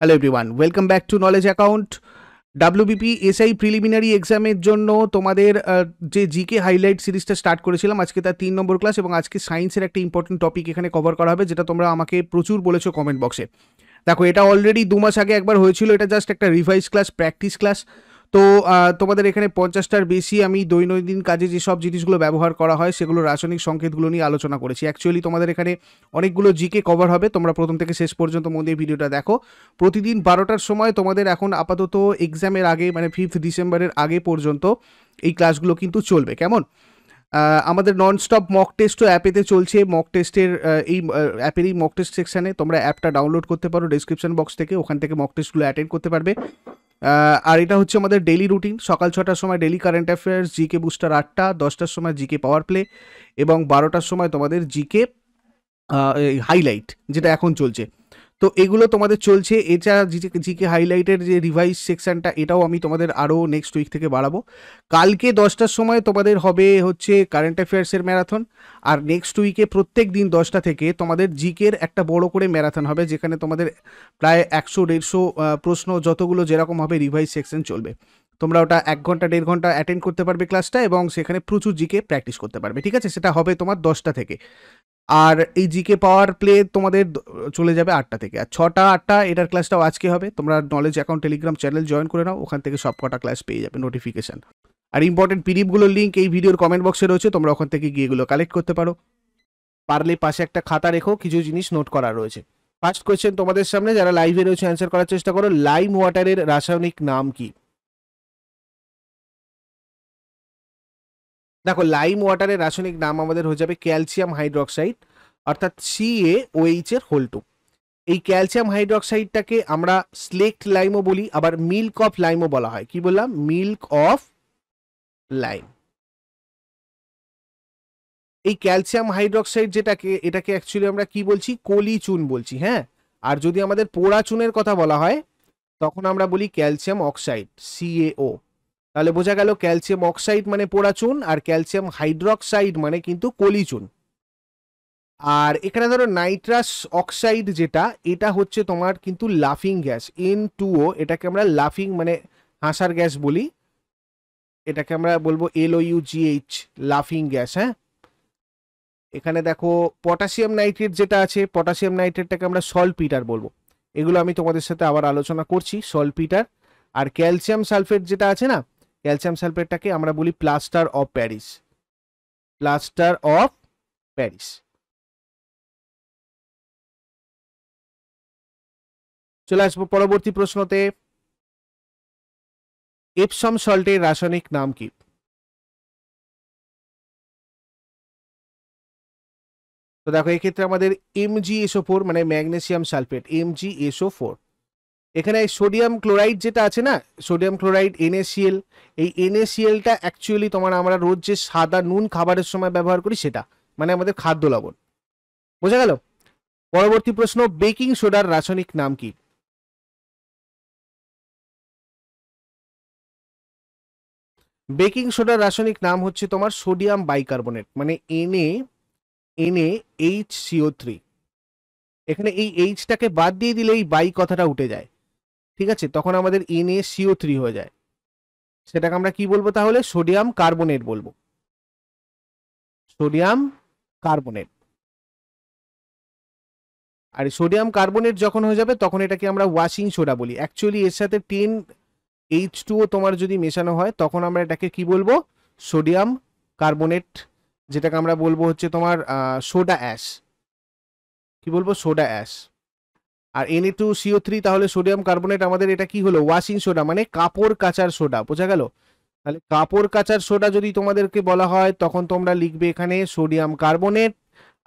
hello everyone welcome back to Knowledge Account WBP SI preliminary এক্সামের জন্য তোমাদের যে জিকে হাইলাইট সিরিজটা স্টার্ট করেছিলাম আজকে তার তিন নম্বর ক্লাস এবং আজকে সায়েন্সের একটা ইম্পর্টেন্ট টপিক এখানে কভার করা হবে যেটা তোমরা আমাকে প্রচুর বলেছো কমেন্ট বক্সে দেখো এটা অলরেডি দু মাস আগে একবার হয়েছিল এটা জাস্ট একটা রিভাইজ ক্লাস প্র্যাকটিস ক্লাস তো তোমাদের এখানে পঞ্চাশটার বেশি আমি দৈনন্দিন কাজে যেসব জিনিসগুলো ব্যবহার করা হয় সেগুলো রাসায়নিক সংকেতগুলো নিয়ে আলোচনা করেছি অ্যাকচুয়ালি তোমাদের এখানে অনেকগুলো জিকে কভার হবে তোমরা প্রথম থেকে শেষ পর্যন্ত মন দিয়ে ভিডিওটা দেখো প্রতিদিন বারোটার সময় তোমাদের এখন আপাতত এক্সামের আগে মানে ফিফথ ডিসেম্বরের আগে পর্যন্ত এই ক্লাসগুলো কিন্তু চলবে কেমন আমাদের ননস্টপ মক টেস্টও অ্যাপেতে চলছে মক টেস্টের এই অ্যাপের এই মক টেস্ট সেকশানে তোমরা অ্যাপটা ডাউনলোড করতে পারো ডিসক্রিপশান বক্স থেকে ওখান থেকে মক টেস্টগুলো অ্যাটেন্ড করতে পারবে আর এটা হচ্ছে আমাদের ডেলি রুটিন সকাল ছটার সময় daily current affairs GK booster আটটা দশটার সময় জিকে পাওয়ার প্লে এবং বারোটার সময় তোমাদের জিকে হাইলাইট যেটা এখন চলছে তো এগুলো তোমাদের চলছে এটা জিকে হাইলাইটের যে রিভাইস সেকশনটা এটাও আমি তোমাদের আরও নেক্সট উইক থেকে বাড়াবো কালকে দশটার সময় তোমাদের হবে হচ্ছে কারেন্ট অ্যাফেয়ার্সের ম্যারাথন আর নেক্সট উইকে প্রত্যেক দিন দশটা থেকে তোমাদের জিকের একটা বড় করে ম্যারাথন হবে যেখানে তোমাদের প্রায় একশো দেড়শো প্রশ্ন যতগুলো যেরকম হবে রিভাইস সেকশন চলবে তোমরা ওটা এক ঘন্টা দেড় ঘন্টা অ্যাটেন্ড করতে পারবে ক্লাসটা এবং সেখানে প্রচুর জিকে প্র্যাকটিস করতে পারবে ঠিক আছে সেটা হবে তোমার দশটা থেকে আর এই জিকে পাওয়ার প্লে তোমাদের চলে যাবে আটটা থেকে আর ছটা আটটা এটার ক্লাসটাও আজকে হবে তোমরা Knowledge Account Telegram channel join করে নাও ওখান থেকে সব কটা ক্লাস পেয়ে যাবে নোটিফিকেশান আর ইম্পর্টেন্ট পিডিএফগুলোর লিঙ্ক এই ভিডিওর কমেন্ট বক্সে রয়েছে তোমরা ওখান থেকে গিয়ে এগুলো কালেক্ট করতে পারো পারলে পাশে একটা খাতা রেখো কিছু জিনিস নোট করা রয়েছে ফার্স্ট কোয়েশ্চেন তোমাদের সামনে যারা লাইভে রয়েছে অ্যান্সার করার চেষ্টা করো লাইম ওয়াটারের রাসায়নিক নাম কী দেখো লাইম ওয়াটারের রাসায়নিক নাম আমাদের হয়ে যাবে ক্যালসিয়াম হাইড্রক্সাইড অর্থাৎ সিএ ওএইচ এর হোল টু এই ক্যালসিয়াম হাইড্রক্সাইডটাকে আমরা স্লেক্ট লাইমও বলি আবার মিল্ক অফ লাইমও বলা হয় কি বললাম মিল্ক অফ লাইম এই ক্যালসিয়াম হাইড্রক্সাইড যেটাকে এটাকে অ্যাকচুয়ালি আমরা কি বলছি কলি চুন বলছি হ্যাঁ আর যদি আমাদের পোড়া চুনের কথা বলা হয় তখন আমরা বলি ক্যালসিয়াম অক্সাইড ও তাহলে বোঝা গেল ক্যালসিয়াম অক্সাইড মানে পোড়া চুন আর ক্যালসিয়াম হাইড্রোক্সাইড মানে কিন্তু কলি চুন আর এখানে ধরো নাইট্রাস অক্সাইড যেটা এটা হচ্ছে তোমার কিন্তু লাফিং গ্যাস এন টুও এটাকে আমরা লাফিং মানে হাসার গ্যাস বলি এটাকে আমরা বলবো এল জি এইচ লাফিং গ্যাস হ্যাঁ এখানে দেখো পটাশিয়াম নাইট্রেট যেটা আছে পটাশিয়াম নাইট্রেটটাকে আমরা সলপিটার বলবো এগুলো আমি তোমাদের সাথে আবার আলোচনা করছি সলপিটার আর ক্যালসিয়াম সালফেট যেটা আছে না ক্যালসিয়াম সালফেটটাকে আমরা বলি plaster of Paris plaster of Paris চলে আসবো পরবর্তী প্রশ্নতে এপসম সল্টের রাসায়নিক নাম কি তো দেখো এক্ষেত্রে আমাদের এসো ফোর মানে ম্যাগনেসিয়াম সালফেট এসো ফোর এখানে সোডিয়াম ক্লোরাইড যেটা আছে না সোডিয়াম ক্লোরাইড এনএসিএল এই এনএসিএলটা অ্যাকচুয়ালি তোমার আমরা রোজ যে সাদা নুন খাবারের সময় ব্যবহার করি সেটা মানে আমাদের খাদ্য লবণ বোঝা গেল পরবর্তী প্রশ্ন বেকিং সোডার রাসায়নিক নাম কি বেকিং সোডার রাসায়নিক নাম হচ্ছে তোমার সোডিয়াম বাইকার্বনেট মানে NA NA H CO three এখানে এই এইচটাকে বাদ দিয়ে দিলে এই বাই কথাটা উঠে যায় ঠিক আছে তখন আমাদের এনএ সিও থ্রি হয়ে যায় সেটাকে আমরা কি বলবো তাহলে সোডিয়াম কার্বনেট বলবো সোডিয়াম কার্বনেট আর সোডিয়াম কার্বনেট যখন হয়ে যাবে তখন এটাকে আমরা ওয়াশিং সোডা বলি অ্যাকচুয়ালি এর সাথে টেন এইচ টুও তোমার যদি মেশানো হয় তখন আমরা এটাকে কি বলবো সোডিয়াম কার্বনেট যেটাকে আমরা বলবো হচ্ছে তোমার সোডা অ্যাশ কি বলবো সোডা অ্যাশ আর এনএ টু সিও থ্রি তাহলে সোডিয়াম কার্বোনেট আমাদের এটা কি হলো ওয়াশিং সোডা মানে কাপড় কাচার সোডা বোঝা গেল তাহলে কাপড় কাচার সোডা যদি তোমাদেরকে বলা হয় তখন তোমরা লিখবে এখানে সোডিয়াম কার্বোনেট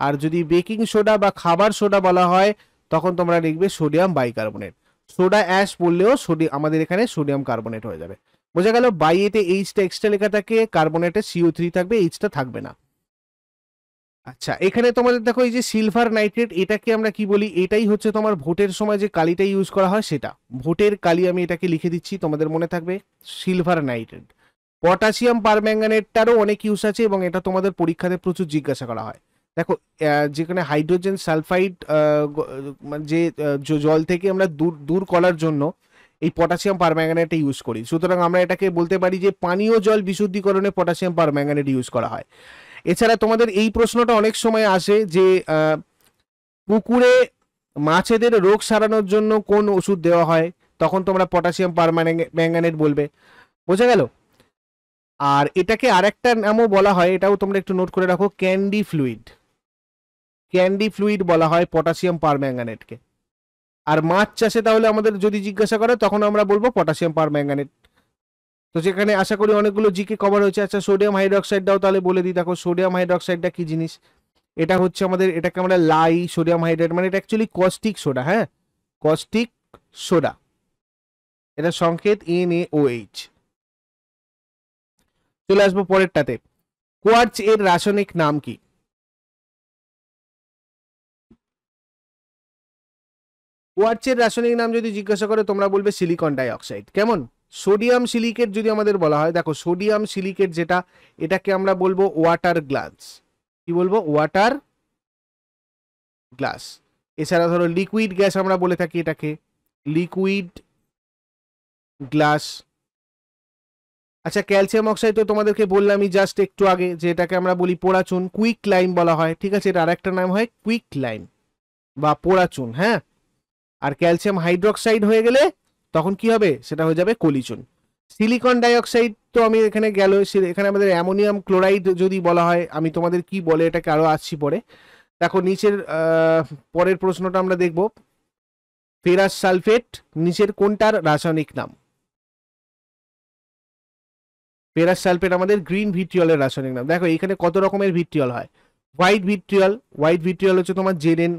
আর যদি বেকিং সোডা বা খাবার সোডা বলা হয় তখন তোমরা লিখবে সোডিয়াম বাইকার্বোনেট সোডা অ্যাশ বললেও সোডি আমাদের এখানে সোডিয়াম কার্বোনেট হয়ে যাবে বোঝা গেল বাইয়েতে এইচটা এক্সট্রা লেখা থাকে কার্বোনেটে সিও থ্রি থাকবে এইচটা থাকবে না আচ্ছা এখানে তোমাদের দেখো এই যে সিলভার নাইট্রেট এটাকে আমরা কি বলি এটাই হচ্ছে তোমার ভোটের সময় যে কালিটা ইউজ করা হয় সেটা ভোটের কালি আমি এটাকে লিখে দিচ্ছি তোমাদের মনে থাকবে সিলভার নাইট্রেট পটাশিয়াম পারম্যাঙ্গানেটটারও অনেক ইউজ আছে এবং এটা তোমাদের পরীক্ষাতে প্রচুর জিজ্ঞাসা করা হয় দেখো যেখানে হাইড্রোজেন মানে সালফাইড যে জল থেকে আমরা দূর দূর করার জন্য এই পটাশিয়াম পারম্যাঙ্গানেটটা ইউজ করি সুতরাং আমরা এটাকে বলতে পারি যে পানীয় জল বিশুদ্ধিকরণে পটাশিয়াম পারম্যাঙ্গানেট ইউজ করা হয় এছাড়া তোমাদের এই প্রশ্নটা অনেক সময় আসে যে পুকুরে মাছেদের রোগ সারানোর জন্য কোন ওষুধ দেওয়া হয় তখন তোমরা পটাশিয়াম পারম্যাঙ্গানেট বলবে বোঝা গেল আর এটাকে আরেকটা নামও বলা হয় এটাও তোমরা একটু নোট করে রাখো ক্যান্ডি ফ্লুইড ক্যান্ডি ফ্লুইড বলা হয় পটাশিয়াম পারম্যাঙ্গানেটকে আর মাছ চাষে তাহলে আমাদের যদি জিজ্ঞাসা করে তখন আমরা বলবো পটাশিয়াম পারম্যাঙ্গানেট তো যেখানে আশা করি অনেকগুলো জিকে কভার হয়েছে আচ্ছা সোডিয়াম হাইড্রক্সাইডটাও তাহলে বলে দিই দেখো সোডিয়াম হাইড্রক্সাইডটা কি জিনিস এটা হচ্ছে আমাদের এটাকে আমরা লাই সোডিয়াম হাইড্রাইড মানে এটা অ্যাকচুয়ালি কস্টিক সোডা হ্যাঁ কস্টিক সোডা এটা সংকেত এন এ ও এইচ চলে আসবো পরেরটাতে কোয়ার্চ এর রাসায়নিক নাম কি কোয়ার্চের রাসায়নিক নাম যদি জিজ্ঞাসা করে তোমরা বলবে সিলিকন ডাইঅক্সাইড কেমন সোডিয়াম সিলিকেট যদি আমাদের বলা হয় দেখো সোডিয়াম সিলিকেট যেটা এটাকে আমরা বলবো ওয়াটার গ্লাস কি বলবো ওয়াটার গ্লাস এছাড়া ধরো লিকুইড গ্যাস আমরা বলে থাকি এটাকে লিকুইড গ্লাস আচ্ছা ক্যালসিয়াম অক্সাইড তো তোমাদেরকে বললামই জাস্ট একটু আগে যে এটাকে আমরা বলি পোড়াচুন কুইক লাইম বলা হয় ঠিক আছে এটা আরেকটা নাম হয় কুইক লাইম বা পোড়াচুন হ্যাঁ আর ক্যালসিয়াম হাইড্রোক্সাইড হয়ে গেলে তখন কি হবে সেটা হয়ে যাবে কলিচন সিলিকন ডাইঅক্সাইড তো আমি এখানে গেল এখানে আমাদের অ্যামোনিয়াম ক্লোরাইড যদি বলা হয় আমি তোমাদের কি বলে এটাকে আরও আসছি পরে দেখো নিচের পরের প্রশ্নটা আমরা দেখব ফেরাস সালফেট নিচের কোনটার রাসায়নিক নাম ফেরাস সালফেট আমাদের গ্রিন ভিট্রিয়লের রাসায়নিক নাম দেখো এখানে কত রকমের ভিট্রিয়ল হয় হোয়াইট ভিট্রিয়াল হোয়াইট ভিট্রিয়াল হচ্ছে তোমার জেডেন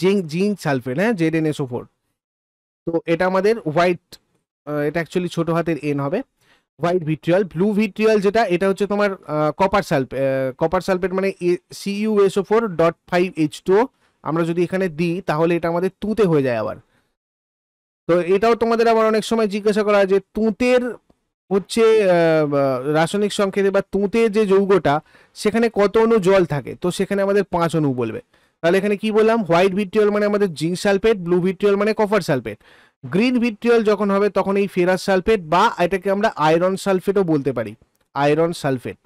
জিং জিং সালফেট হ্যাঁ জেডেন এসো ফোর তো এটা আমাদের হোয়াইট এটা অ্যাকচুয়ালি ছোট হাতের এন হবে হোয়াইট ভিট্রিয়াল ব্লু ভিট্রিয়াল যেটা এটা হচ্ছে তোমার কপার সালফেট কপার সালফেট মানে CUSO four dot five H two আমরা যদি এখানে দিই তাহলে এটা আমাদের তুঁতে হয়ে যায় আবার তো এটাও তোমাদের আবার অনেক সময় জিজ্ঞাসা করা যে তুঁতের হচ্ছে রাসায়নিক সংকেতে বা তুঁতে যে যৌগটা সেখানে কত অনু জল থাকে তো সেখানে আমাদের পাঁচ অনু বলবে তাহলে এখানে কি বললাম হোয়াইট ভিট্রিয়াল মানে আমাদের জিঙ্ক সালফেট ব্লু ভিট্রিয়াল মানে কপার সালফেট গ্রিন ভিট্রিয়াল যখন হবে তখন এই ফেরাস সালফেট বা এটাকে আমরা আয়রন সালফেটও বলতে পারি আয়রন সালফেট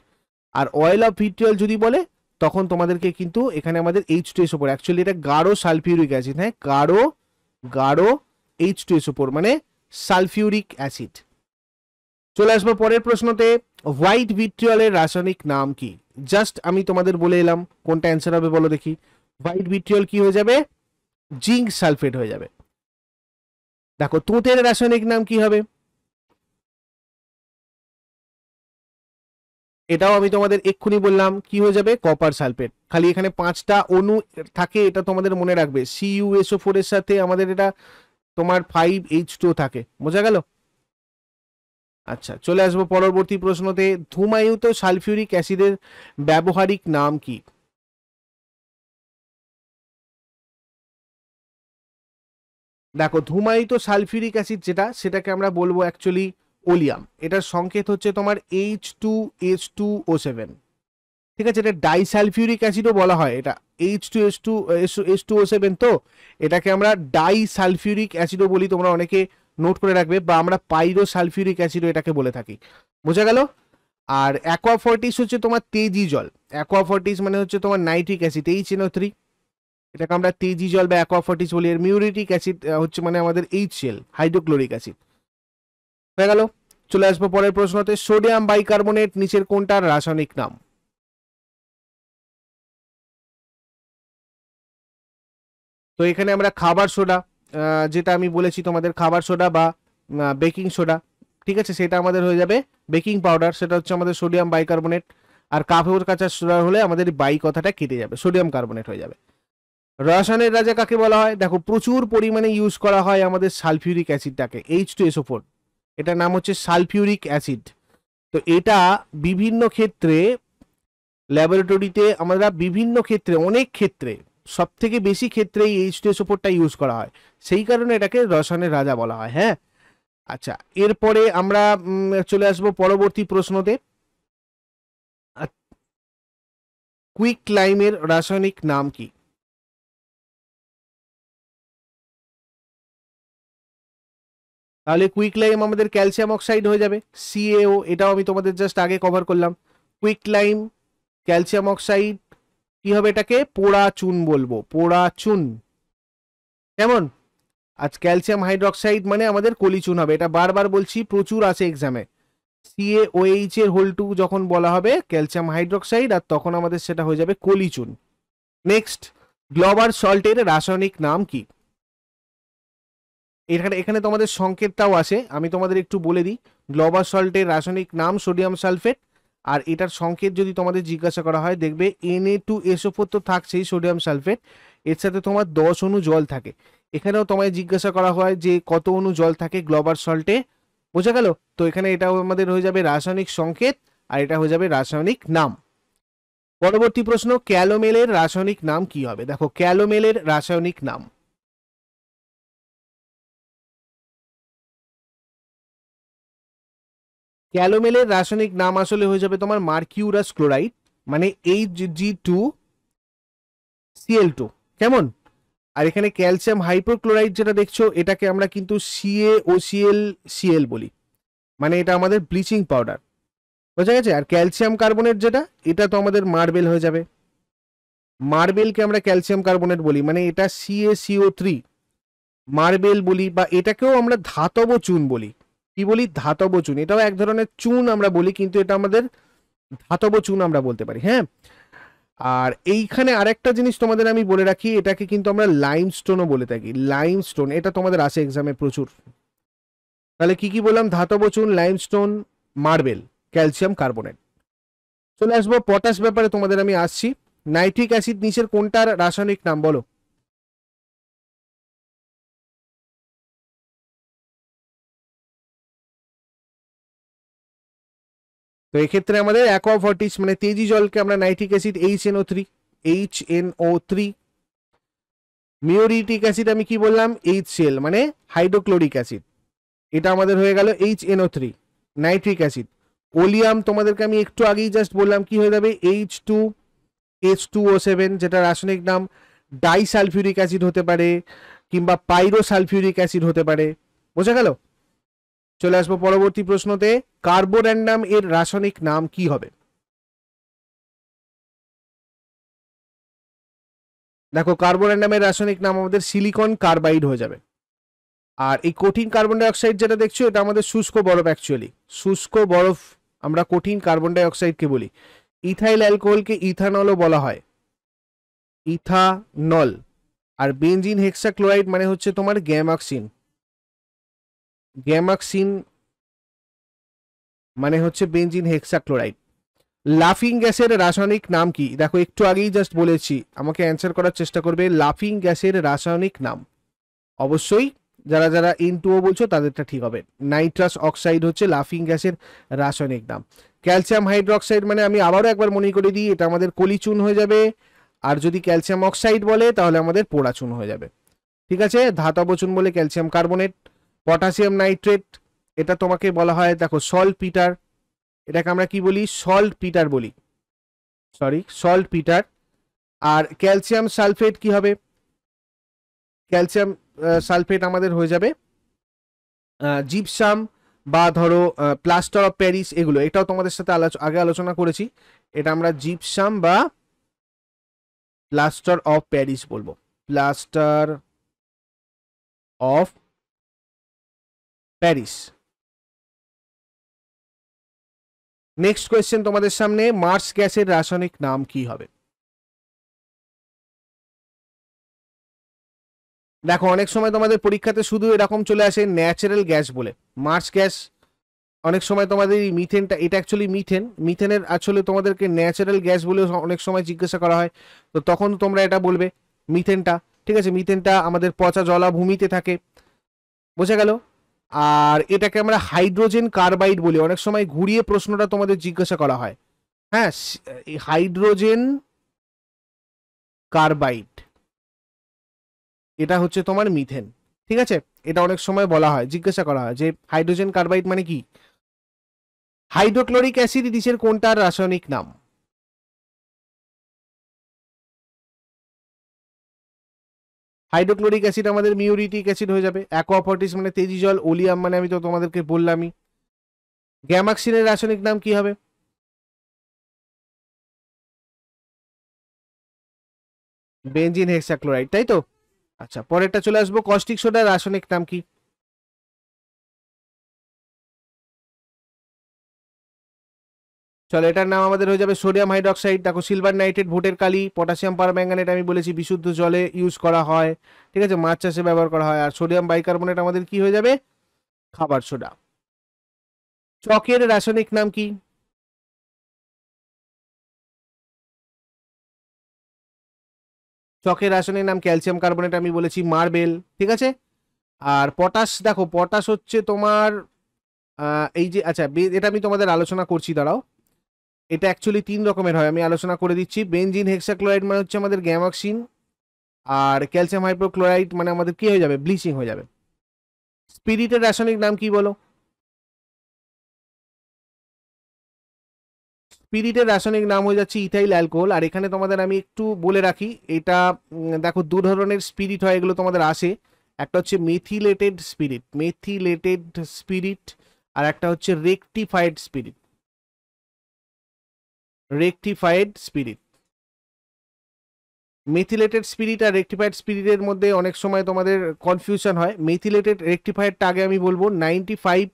আর অয়েল অফ ভিট্রিয়াল যদি বলে তখন তোমাদেরকে কিন্তু এখানে আমাদের এইচ টু এস ওপর অ্যাকচুয়ালি এটা গাঢ় সালফিউরিক অ্যাসিড হ্যাঁ গাঢ় গাঢ় এইচ টু এস ওপর মানে সালফিউরিক অ্যাসিড চলে আসবো পরের প্রশ্নতে হোয়াইট ভিট্রিয়ালের রাসায়নিক নাম কি জাস্ট আমি তোমাদের বলে এলাম কোনটা অ্যান্সার হবে বলো দেখি হোয়াইট ভিট্রিয়ল কি হয়ে যাবে জিঙ্ক সালফেট হয়ে যাবে দেখো তুঁতের রাসায়নিক নাম কি হবে এটাও আমি তোমাদের এক্ষুনি বললাম কি হয়ে যাবে কপার সালফেট খালি এখানে পাঁচটা অনু থাকে এটা তোমাদের মনে রাখবে সিইউএসও ফোর এর সাথে আমাদের এটা তোমার ফাইভ এইচ টু থাকে বোঝা গেল আচ্ছা চলে আসবো পরবর্তী প্রশ্নতে ধুমায়ুত সালফিউরিক অ্যাসিডের ব্যবহারিক নাম কি দেখো ধুমায়িত সালফিউরিক অ্যাসিড যেটা সেটাকে আমরা বলবো অ্যাকচুয়ালি ওলিয়াম এটার সংকেত হচ্ছে তোমার H two H two O seven ঠিক আছে এটা ডাইসালফিউরিক অ্যাসিডও বলা হয় এটা H two S two S two O seven তো এটাকে আমরা ডাইসালফিউরিক অ্যাসিডও বলি তোমরা অনেকে নোট করে রাখবে বা আমরা পাইরো সালফিউরিক অ্যাসিডও এটাকে বলে থাকি বোঝা গেল আর অ্যাকোয়াফর্টিস হচ্ছে তোমার তেজি জল অ্যাকোয়াফর্টিস মানে হচ্ছে তোমার nitric acid H NO three এটাকে আমরা তেজি জল বা অ্যাকোয়াফটিস বলি এর মিউরিটিক অ্যাসিড হচ্ছে মানে আমাদের এইচ এল হাইড্রোক্লোরিক অ্যাসিড হয়ে গেল চলে আসবো পরের প্রশ্নতে সোডিয়াম বাইকার্বনেট নিচের কোনটার রাসায়নিক নাম তো এখানে আমরা খাবার সোডা যেটা আমি বলেছি তোমাদের খাবার সোডা বা বেকিং সোডা ঠিক আছে সেটা আমাদের হয়ে যাবে বেকিং পাউডার সেটা হচ্ছে আমাদের সোডিয়াম বাইকার্বনেট আর কাফেউর কাঁচা সোডা হলে আমাদের বাই কথাটা কেটে যাবে সোডিয়াম কার্বনেট হয়ে যাবে রসায়নের রাজা কাকে বলা হয় দেখো প্রচুর পরিমাণে ইউজ করা হয় আমাদের সালফিউরিক অ্যাসিডটাকে এইচ টু এসও এটার নাম হচ্ছে সালফিউরিক অ্যাসিড তো এটা বিভিন্ন ক্ষেত্রে ল্যাবরেটরিতে আমরা বিভিন্ন ক্ষেত্রে অনেক ক্ষেত্রে সব থেকে বেশি ক্ষেত্রে এই এইচ টু এসও ইউজ করা হয় সেই কারণে এটাকে রসায়নের রাজা বলা হয় হ্যাঁ আচ্ছা এরপরে আমরা চলে আসব পরবর্তী প্রশ্নতে কুইক লাইমের রাসায়নিক নাম কি তাহলে কুইক লাইম আমাদের ক্যালসিয়াম অক্সাইড হয়ে যাবে সিএও এটাও আমি তোমাদের জাস্ট আগে কভার করলাম কুইক লাইম ক্যালসিয়াম অক্সাইড কি হবে এটাকে পোড়া চুন বলবো পোড়া চুন কেমন আজ ক্যালসিয়াম হাইড্রক্সাইড মানে আমাদের কলি চুন হবে এটা বারবার বলছি প্রচুর আছে এক্সামে সিএওএইচ এর হোল টু যখন বলা হবে ক্যালসিয়াম হাইড্রক্সাইড আর তখন আমাদের সেটা হয়ে যাবে কলি চুন নেক্সট গ্লোবার সল্টের রাসায়নিক নাম কি এখানে এখানে তোমাদের সংকেতটাও আছে আমি তোমাদের একটু বলে দিই গ্লোবার সল্টের রাসায়নিক নাম সোডিয়াম সালফেট আর এটার সংকেত যদি তোমাদের জিজ্ঞাসা করা হয় দেখবে এন এ টু এসোফোর তো থাকছেই সোডিয়াম সালফেট এর সাথে তোমার দশ অণু জল থাকে এখানেও তোমায় জিজ্ঞাসা করা হয় যে কত অণু জল থাকে গ্লোবার সল্টে বোঝা গেল তো এখানে এটাও আমাদের হয়ে যাবে রাসায়নিক সংকেত আর এটা হয়ে যাবে রাসায়নিক নাম পরবর্তী প্রশ্ন ক্যালোমেলের রাসায়নিক নাম কি হবে দেখো ক্যালোমেলের রাসায়নিক নাম ক্যালোমেলের রাসায়নিক নাম আসলে হয়ে যাবে তোমার মার্কিউরাস ক্লোরাইড মানে H G two CL two কেমন আর এখানে ক্যালসিয়াম হাইপোক্লোরাইড যেটা দেখছো এটাকে আমরা কিন্তু সিএ ও সিএল সিএল বলি মানে এটা আমাদের ব্লিচিং পাউডার বোঝা গেছে আর ক্যালসিয়াম কার্বনেট যেটা এটা তো আমাদের মার্বেল হয়ে যাবে মার্বেলকে আমরা ক্যালসিয়াম কার্বনেট বলি মানে এটা সিএ সিও থ্রি মার্বেল বলি বা এটাকেও আমরা ধাতব চুন বলি কি বলি ধাতব চুন এটাও এক ধরনের চুন আমরা বলি কিন্তু এটা আমাদের ধাতব চুন আমরা বলতে পারি হ্যাঁ আর এইখানে আরেকটা জিনিস তোমাদের আমি বলে রাখি এটাকে কিন্তু আমরা লাইমস্টোনও বলে থাকি লাইমস্টোন এটা তোমাদের আসে এক্সামে প্রচুর তাহলে কি কি বললাম ধাতব চুন লাইমস্টোন মার্বেল ক্যালসিয়াম কার্বনেট চলে আসবো পটাশ ব্যাপারে তোমাদের আমি আসছি নাইট্রিক অ্যাসিড নিচের কোনটার রাসায়নিক নাম বলো তো এক্ষেত্রে আমাদের অ্যাকোয়াফর্টিস মানে তেজি জলকে আমরা nitric acid H NO three H NO three muriatic acid আমি কি বললাম এইচ সেল মানে হাইড্রোক্লোরিক অ্যাসিড এটা আমাদের হয়ে গেল H NO three nitric acid oleum তোমাদেরকে আমি একটু আগেই জাস্ট বললাম কি হয়ে যাবে H two H two O seven যেটা রাসায়নিক নাম ডাইসালফিউরিক অ্যাসিড হতে পারে কিংবা পাইরোসালফিউরিক অ্যাসিড হতে পারে বোঝা গেল চলে আসবো পরবর্তী প্রশ্নতে কার্বোর্যান্ডাম এর রাসায়নিক নাম কি হবে দেখো কার্বোর্যান্ডামের রাসায়নিক নাম আমাদের সিলিকন কার্বাইড হয়ে যাবে আর এই কঠিন কার্বন ডাইঅক্সাইড যেটা দেখছো এটা আমাদের শুষ্ক বরফ অ্যাকচুয়ালি শুষ্ক বরফ আমরা কঠিন কার্বন ডাইঅক্সাইডকে বলি ইথাইল অ্যালকোহলকে ইথানলও বলা হয় ইথানল আর বেঞ্জিন হেক্সাক্লোরাইড মানে হচ্ছে তোমার গ্যামাক্সিন গ্যামাক্সিন মানে হচ্ছে বেঞ্জিন হেক্সাক্লোরাইড লাফিং গ্যাসের রাসায়নিক নাম কি দেখো একটু আগেই জাস্ট বলেছি আমাকে অ্যান্সার করার চেষ্টা করবে লাফিং গ্যাসের রাসায়নিক নাম অবশ্যই যারা যারা ইন টুও বলছো তাদেরটা ঠিক হবে নাইট্রাস অক্সাইড হচ্ছে লাফিং গ্যাসের রাসায়নিক নাম ক্যালসিয়াম হাইড্রোক্সাইড মানে আমি আবারও একবার মনে করে দিই এটা আমাদের কলিচুন হয়ে যাবে আর যদি ক্যালসিয়াম অক্সাইড বলে তাহলে আমাদের পোড়াচুন হয়ে যাবে ঠিক আছে ধাতবচুন বলে ক্যালসিয়াম কার্বনেট পটাশিয়াম নাইট্রেট এটা তোমাকে বলা হয় দেখো সল্ট পিটার এটাকে আমরা কি বলি সল্ট পিটার বলি সরি সল্ট পিটার আর ক্যালসিয়াম সালফেট কি হবে ক্যালসিয়াম সালফেট আমাদের হয়ে যাবে জিপসাম বা ধরো প্লাস্টার অফ প্যারিস এগুলো এটাও তোমাদের সাথে আগে আলোচনা করেছি এটা আমরা জিপসাম বা প্লাস্টার অফ প্যারিস বলবো plaster of Paris next question তোমাদের সামনে মার্স গ্যাসের রাসায়নিক নাম কি হবে দেখো অনেক সময় তোমাদের পরীক্ষাতে শুধু এরকম চলে আসে ন্যাচারাল গ্যাস বলে মার্স গ্যাস অনেক সময় তোমাদের এই মিথেনটা এটা অ্যাকচুয়ালি মিথেন মিথেনের আসলে তোমাদেরকে ন্যাচারাল গ্যাস বলে অনেক সময় জিজ্ঞাসা করা হয় তো তখন তোমরা এটা বলবে মিথেনটা ঠিক আছে মিথেনটা আমাদের পচা জলাভূমিতে থাকে বোঝা গেল আর এটাকে আমরা হাইড্রোজেন কার্বাইড বলি অনেক সময় ঘুরিয়ে প্রশ্নটা তোমাদের জিজ্ঞাসা করা হয় হ্যাঁ হাইড্রোজেন কার্বাইড এটা হচ্ছে তোমার মিথেন ঠিক আছে এটা অনেক সময় বলা হয় জিজ্ঞাসা করা হয় যে হাইড্রোজেন কার্বাইড মানে কি হাইড্রোক্লোরিক অ্যাসিড ইডিসের কোনটার রাসায়নিক নাম হাইড্রোক্লোরিক অ্যাসিড আমাদের মিউরিটিক অ্যাসিড হয়ে যাবে অ্যাকোয়াপটিস মানে তেজি জল ওলিয়াম মানে আমি তো তোমাদেরকে বললামই গ্যামাক্সিনের রাসায়নিক নাম কি হবে বেঞ্জিন হেক্সাক্লোরাইড তাই তো আচ্ছা পরেরটা চলে আসবো কস্টিক সোডার রাসায়নিক নাম কি চলো এটার নাম আমাদের হয়ে যাবে সোডিয়াম হাইড্রক্সাইড দেখো সিলভার নাইট্রেট ভোটের কালি পটাশিয়াম পারম্যাঙ্গানেট আমি বলেছি বিশুদ্ধ জলে ইউজ করা হয় ঠিক আছে মাছ চাষে ব্যবহার করা হয় আর সোডিয়াম বাইকার্বনেট আমাদের কি হয়ে যাবে খাবার সোডা চকের রাসায়নিক নাম কি চকের রাসায়নিক নাম ক্যালসিয়াম কার্বনেট আমি বলেছি মার্বেল ঠিক আছে আর পটাশ দেখো পটাশ হচ্ছে তোমার এই যে আচ্ছা এটা আমি তোমাদের আলোচনা করছি দাঁড়াও এটা অ্যাকচুয়ালি তিন রকমের হয় আমি আলোচনা করে দিচ্ছি বেঞ্জিন হেক্সাক্লোরাইড মানে হচ্ছে আমাদের গ্যামাক্সিন আর ক্যালসিয়াম হাইপোক্লোরাইড মানে আমাদের কি হয়ে যাবে ব্লিচিং হয়ে যাবে স্পিরিটের রাসায়নিক নাম কি বলো স্পিরিটের রাসায়নিক নাম হয়ে যাচ্ছে ইথাইল অ্যালকোহল আর এখানে তোমাদের আমি একটু বলে রাখি এটা দেখো দু ধরনের স্পিরিট হয় এগুলো তোমাদের আসে একটা হচ্ছে মেথিলেটেড স্পিরিট মেথিলেটেড স্পিরিট আর একটা হচ্ছে rectified spirit rectified spirit methylated spirit আর রেকটিফাইড স্পিরিটের মধ্যে অনেক সময় তোমাদের কনফিউশন হয় মেথিলেটেড রেকটিফাইডটা আগে আমি বলবো ninety five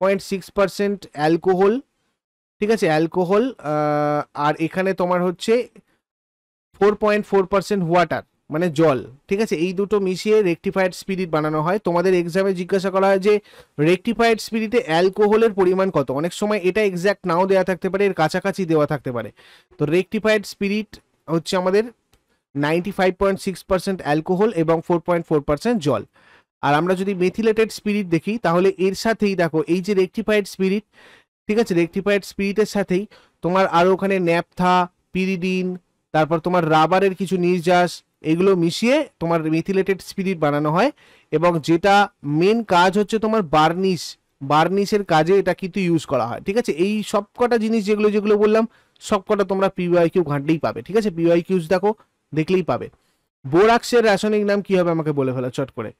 point six percent alcohol ঠিক আছে অ্যালকোহল আর এখানে তোমার হচ্ছে four point four percent water মানে জল ঠিক আছে এই দুটো মিশিয়ে রেকটিফাইড স্পিরিট বানানো হয় তোমাদের এক্সামে জিজ্ঞাসা করা হয় যে রেকটিফাইড স্পিরিটে অ্যালকোহলের পরিমাণ কত অনেক সময় এটা এক্স্যাক্ট নাও দেওয়া থাকতে পারে এর কাছাকাছি দেওয়া থাকতে পারে তো রেকটিফাইড স্পিরিট হচ্ছে আমাদের ninety five point six percent alcohol এবং ফোর পয়েন্ট ফোর পার্সেন্ট জল আর আমরা যদি মেথিলেটেড স্পিরিট দেখি তাহলে এর সাথেই দেখো এই যে রেকটিফাইড স্পিরিট ঠিক আছে রেকটিফাইড স্পিরিটের সাথেই তোমার আরও ওখানে ন্যাপথা পিরিডিন তারপর তোমার রাবারের কিছু নির্যাস এগুলো মিশিয়ে তোমার মিথিলেটেড স্পিরিট বানানো হয় এবং যেটা মেন কাজ হচ্ছে তোমার বার্নিশ বার্নিশের কাজে এটা কিন্তু ইউজ করা হয় ঠিক আছে এই সব কটা জিনিস যেগুলো যেগুলো বললাম সব কটা তোমরা পিওয়াই কিউ ঘাঁটলেই পাবে ঠিক আছে পিওয়াই কিউজ দেখো দেখলেই পাবে বোরাক্সের রাসায়নিক নাম কি হবে আমাকে বলে ফেলো চট করে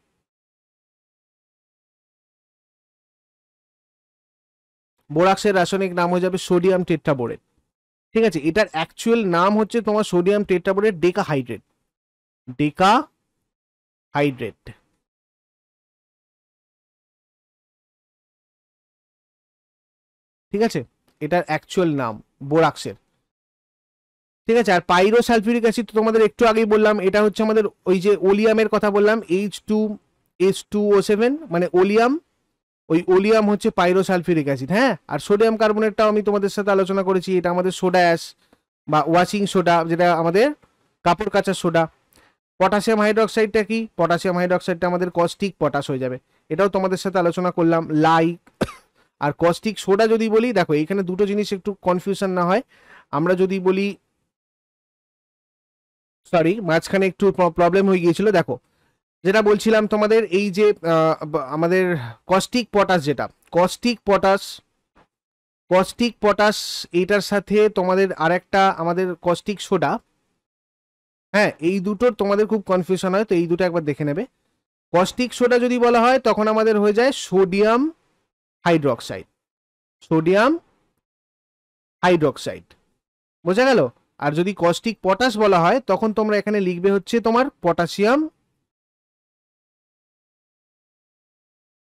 বোরাক্সের রাসায়নিক নাম হয়ে যাবে সোডিয়াম টেট্রাবোরেট ঠিক আছে এটার অ্যাকচুয়াল নাম হচ্ছে তোমার সোডিয়াম টেট্রাবোরেট ডেকাহাইড্রেট decahydrate ঠিক আছে এটার অ্যাকচুয়াল নাম বোরাক্সের ঠিক আছে আর পাইরো অ্যাসিড তো তোমাদের একটু আগেই বললাম এটা হচ্ছে আমাদের ওই যে ওলিয়ামের কথা বললাম H two H two O seven মানে ওলিয়াম ওই ওলিয়াম হচ্ছে পাইরো অ্যাসিড হ্যাঁ আর সোডিয়াম কার্বনেটটাও আমি তোমাদের সাথে আলোচনা করেছি এটা আমাদের সোডা অ্যাস বা ওয়াশিং সোডা যেটা আমাদের কাপড় কাচা সোডা পটাশিয়াম হাইড্রক্সাইডটা কি পটাশিয়াম হাইড্রক্সাইডটা আমাদের কস্টিক পটাশ হয়ে যাবে এটাও তোমাদের সাথে আলোচনা করলাম লাইক আর কস্টিক সোডা যদি বলি দেখো এখানে দুটো জিনিস একটু কনফিউশন না হয় আমরা যদি বলি সরি মাঝখানে একটু প্রবলেম হয়ে গিয়েছিল দেখো যেটা বলছিলাম তোমাদের এই যে আমাদের কস্টিক পটাশ যেটা কস্টিক পটাশ কস্টিক পটাশ এইটার সাথে তোমাদের আরেকটা আমাদের কস্টিক সোডা হ্যাঁ এই দুটোর তোমাদের খুব কনফিউশন হয় তো এই দুটো একবার দেখে নেবে কস্টিক সোডা যদি বলা হয় তখন আমাদের হয়ে যায় সোডিয়াম হাইড্রোক্সাইড সোডিয়াম হাইড্রোক্সাইড বোঝা গেল আর যদি কস্টিক পটাশ বলা হয় তখন তোমরা এখানে লিখবে হচ্ছে তোমার পটাশিয়াম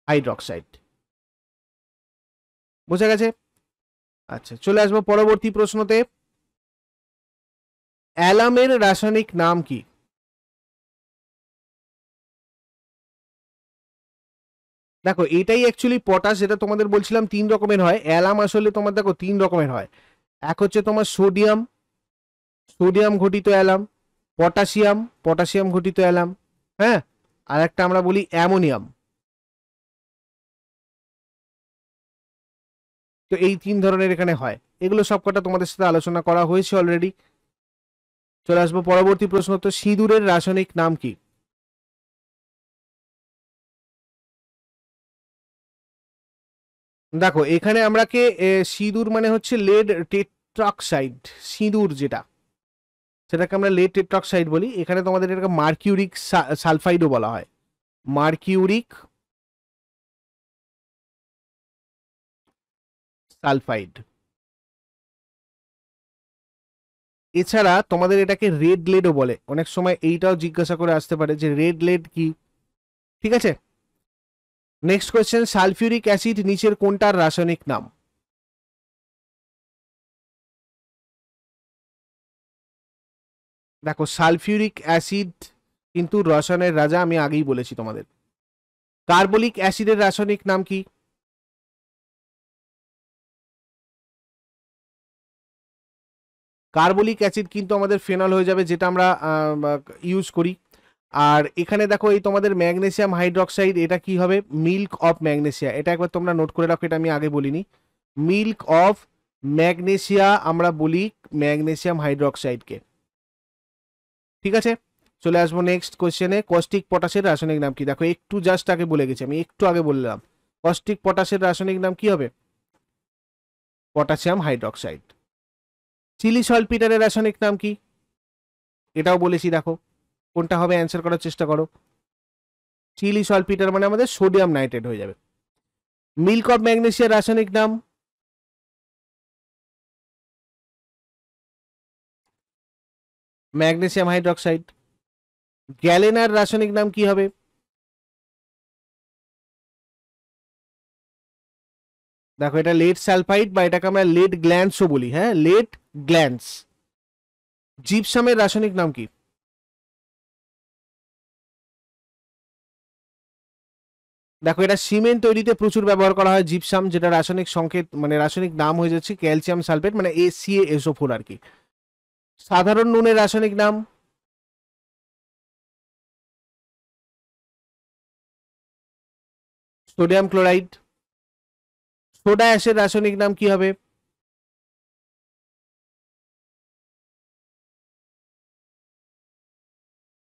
হাইড্রোক্সাইড বোঝা গেছে আচ্ছা চলে আসবো পরবর্তী প্রশ্নতে অ্যালামের রাসায়নিক নাম কি দেখো এটাই অ্যাকচুয়ালি পটাশ যেটা তোমাদের বলছিলাম তিন রকমের হয় অ্যালাম আসলে তোমার দেখো তিন রকমের হয় এক হচ্ছে তোমার সোডিয়াম সোডিয়াম ঘটিত অ্যালাম পটাশিয়াম পটাশিয়াম ঘটিত অ্যালাম হ্যাঁ আর একটা আমরা বলি অ্যামোনিয়াম তো এই তিন ধরনের এখানে হয় এগুলো সবকটা তোমাদের সাথে আলোচনা করা হয়েছে অলরেডি চলে আসবো পরবর্তী প্রশ্ন তো সিঁদুরের রাসায়নিক নাম কি দেখো এখানে আমরাকে সিঁদুর মানে হচ্ছে লেড টেট্রক্সাইড সিঁদুর যেটা সেটাকে আমরা লেড টেট্রক্সাইড বলি এখানে তোমাদের এটাকে মার্কিউরিক সালফাইডও বলা হয় মার্কিউরিক সালফাইড এছাড়া তোমাদের এটাকে রেড লেডও বলে অনেক সময় এইটাও জিজ্ঞাসা করে আসতে পারে যে রেড লেড কি ঠিক আছে নেক্সট কোয়েশ্চেন সালফিউরিক অ্যাসিড নিচের কোনটার রাসায়নিক নাম দেখো সালফিউরিক অ্যাসিড কিন্তু রসায়নের রাজা আমি আগেই বলেছি তোমাদের কার্বলিক অ্যাসিডের রাসায়নিক নাম কি কার্বলিক অ্যাসিড কিন্তু আমাদের ফেনল হয়ে যাবে যেটা আমরা ইউজ করি আর এখানে দেখো এই তোমাদের ম্যাগনেশিয়াম হাইড্রক্সাইড এটা কি হবে মিল্ক অফ ম্যাগনেশিয়া এটা একবার তোমরা নোট করে রাখো এটা আমি আগে বলিনি মিল্ক অফ ম্যাগনেশিয়া আমরা বলি ম্যাগনেশিয়াম হাইড্রক্সাইডকে ঠিক আছে চলে আসবো নেক্সট কোয়েশ্চেনে কস্টিক পটাশের রাসায়নিক নাম কি দেখো একটু জাস্ট আগে বলে গেছি আমি একটু আগে বললাম কস্টিক পটাশের রাসায়নিক নাম কি হবে পটাশিয়াম হাইড্রক্সাইড চিলি সলপিটারের রাসায়নিক নাম কি এটাও বলেছি দেখো কোনটা হবে অ্যান্সার করার চেষ্টা করো চিলি সলপিটার মানে আমাদের সোডিয়াম নাইট্রেট হয়ে যাবে মিল্ক অফ ম্যাগনেশিয়ার রাসায়নিক নাম ম্যাগনেশিয়াম হাইড্রক্সাইড গ্যালেনার রাসায়নিক নাম কি হবে দেখো এটা লেড সালফাইড বা এটাকে আমরা লেড গ্ল্যান্ডসও বলি হ্যাঁ লেড গ্ল্যান্স জিপসামের রাসায়নিক নাম কি দেখো এটা সিমেন্ট তৈরিতে প্রচুর ব্যবহার করা হয় জিপসাম যেটা রাসায়নিক সংকেত মানে রাসায়নিক নাম হয়ে যাচ্ছে ক্যালসিয়াম সালফেট মানে এসিএ এসো ফোর আর কি সাধারণ নুনের রাসায়নিক নাম সোডিয়াম ক্লোরাইড সোডা অ্যাসের রাসায়নিক নাম কি হবে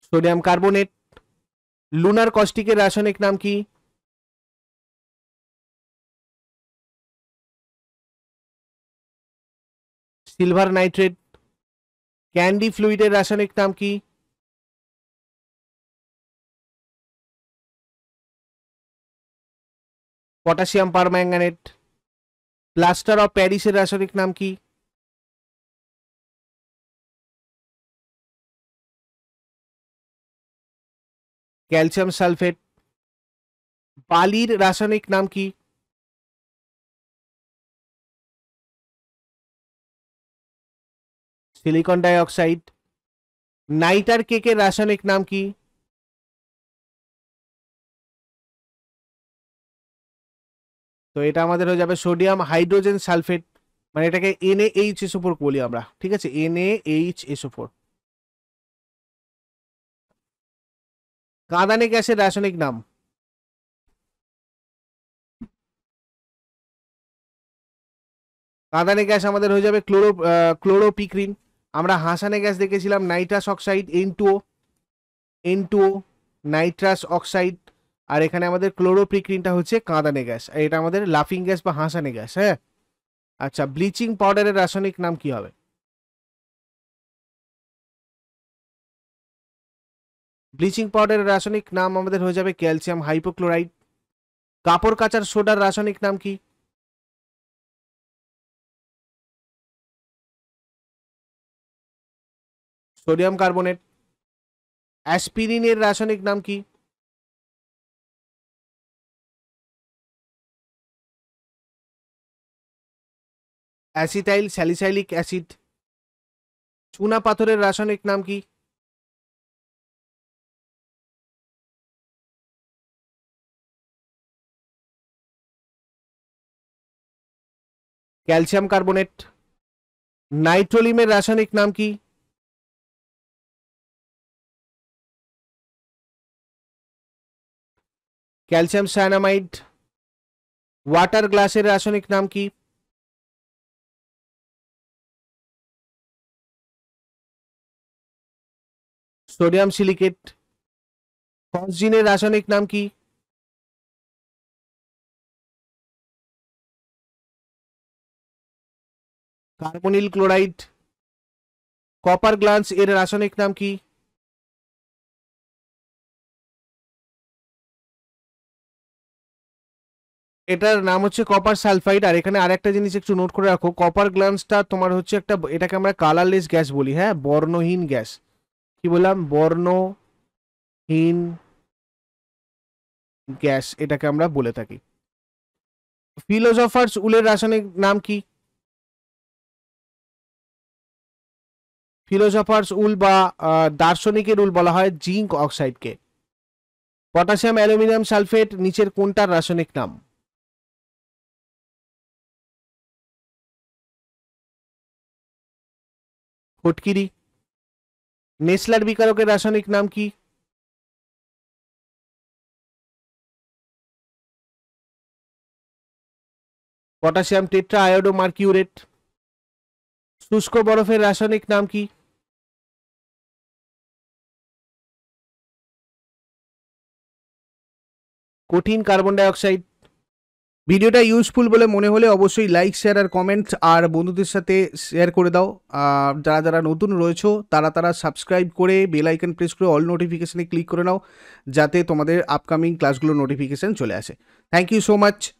सोडियम कार्बोनेट लूनर कॉस्टिक रासायनिक नाम की सिल्वर नाइट्रेट कैंडी फ्लूड रासायनिक नाम की potassium manganate plaster of Paris रासायनिक नाम की ক্যালসিয়াম সালফেট বালির রাসায়নিক নাম কি সিলিকন ডাইঅক্সাইড নাইটার কেকের রাসায়নিক নাম কি তো এটা আমাদের হয়ে যাবে সোডিয়াম হাইড্রোজেন সালফেট মানে এটাকে এনএইচ এসো ফোর বলি আমরা ঠিক আছে এনএইচ এসো ফোর কাঁদানে গ্যাসের রাসায়নিক নাম কাঁদানে গ্যাস আমাদের হয়ে যাবে ক্লোরো ক্লোরোপিক্রিন আমরা হাসানে গ্যাস দেখেছিলাম nitrous oxide N two N two nitrous oxide আর এখানে আমাদের ক্লোরোপিক্রিনটা হচ্ছে কাঁদানে গ্যাস আর এটা আমাদের লাফিং গ্যাস বা হাসানে গ্যাস হ্যাঁ আচ্ছা ব্লিচিং পাউডারের রাসায়নিক নাম কি হবে ব্লিচিং পাউডারের রাসায়নিক নাম আমাদের হয়ে যাবে ক্যালসিয়াম হাইপোক্লোরাইড কাপড় কাচার সোডার রাসায়নিক নাম কি সোডিয়াম কার্বনেট অ্যাসপিরিনের রাসায়নিক নাম কি অ্যাসিটাইল স্যালিসাইলিক অ্যাসিড চুনা পাথরের রাসায়নিক নাম কি कैलसियम कार्बोनेट नाइट्रोली रासायनिक नाम की कैल्शियम सैनामाइड वाटर ग्लास रासायनिक नाम की सोडियम सिलिकेट फॉक्सजीने रासायनिक नाम की কার্বনিল ক্লোরাইড কপার গ্লান্স এর রাসায়নিক নাম কি এটার নাম হচ্ছে কপার সালফাইড আর এখানে আরেকটা জিনিস একটু নোট করে রাখো কপার গ্লান্সটা তোমার হচ্ছে একটা এটাকে আমরা কালারলেস গ্যাস বলি হ্যাঁ বর্ণহীন গ্যাস কি বললাম বর্ণহীন গ্যাস এটাকে আমরা বলে থাকি ফিলোজফার্স উলের রাসায়নিক নাম কি ফিলোজফার্স উল বা দার্শনিকের উল বলা হয় জিঙ্ক অক্সাইডকে পটাশিয়াম অ্যালুমিনিয়াম সালফেট নিচের কোনটার রাসায়নিক নাম ফটকিরি নেসলার বিকারকের রাসায়নিক নাম কি পটাশিয়াম টেট্রা আয়োডো মার্কিউরেট শুষ্ক বরফের রাসায়নিক নাম কি কঠিন কার্বন ডাইঅক্সাইড ভিডিওটা ইউজফুল বলে মনে হলে অবশ্যই লাইক শেয়ার আর কমেন্ট আর বন্ধুদের সাথে শেয়ার করে দাও যারা যারা নতুন রয়েছো তারা তারা সাবস্ক্রাইব করে বেল আইকন প্রেস করে অল নোটিফিকেশানে ক্লিক করে নাও যাতে তোমাদের আপকামিং ক্লাসগুলোর নোটিফিকেশান চলে আসে থ্যাংক ইউ সো মাচ